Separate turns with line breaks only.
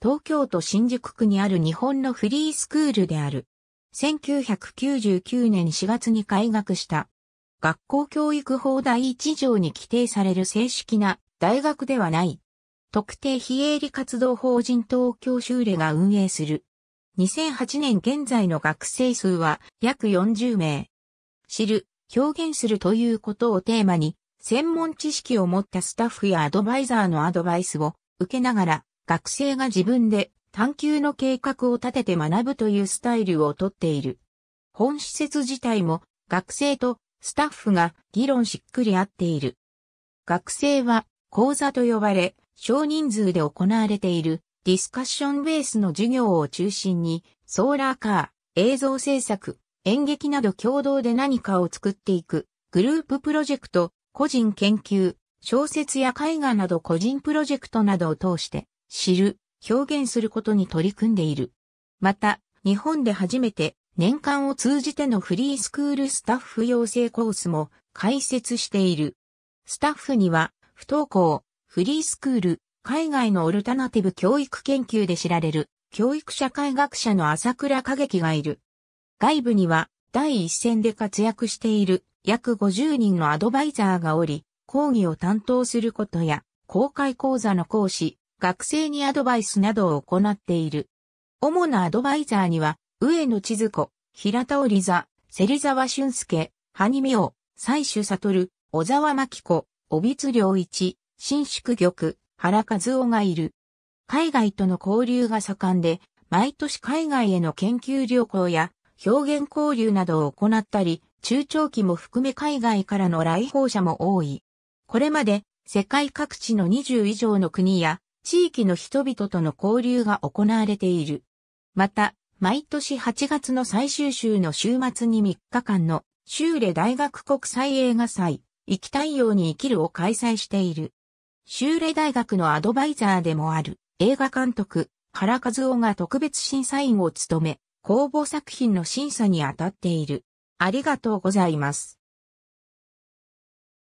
東京都新宿区にある日本のフリースクールである。1999年4月に開学した。学校教育法第1条に規定される正式な大学ではない。特定非営利活動法人東京修例が運営する。2008年現在の学生数は約40名。知る、表現するということをテーマに、専門知識を持ったスタッフやアドバイザーのアドバイスを受けながら、学生が自分で探求の計画を立てて学ぶというスタイルをとっている。本施設自体も学生とスタッフが議論しっくり合っている。学生は講座と呼ばれ、少人数で行われているディスカッションベースの授業を中心に、ソーラーカー、映像制作、演劇など共同で何かを作っていく、グループプロジェクト、個人研究、小説や絵画など個人プロジェクトなどを通して、知る、表現することに取り組んでいる。また、日本で初めて年間を通じてのフリースクールスタッフ養成コースも開設している。スタッフには、不登校、フリースクール、海外のオルタナティブ教育研究で知られる、教育社会学者の朝倉景樹がいる。外部には、第一線で活躍している約50人のアドバイザーがおり、講義を担当することや、公開講座の講師、学生にアドバイスなどを行っている。主なアドバイザーには、上野千鶴子、平田織座、芹沢俊介、羽美尾、西主悟、小沢真紀子、帯津良一、新宿玉、原和夫がいる。海外との交流が盛んで、毎年海外への研究旅行や表現交流などを行ったり、中長期も含め海外からの来訪者も多い。これまで世界各地の20以上の国や地域の人々との交流が行われている。また、毎年8月の最終週の週末に3日間の、修レ大学国際映画祭、生き太陽に生きるを開催している。修レ大学のアドバイザーでもある映画監督、原和夫が特別審査員を務め、公募作品の審査に当たっている。ありがとうございます。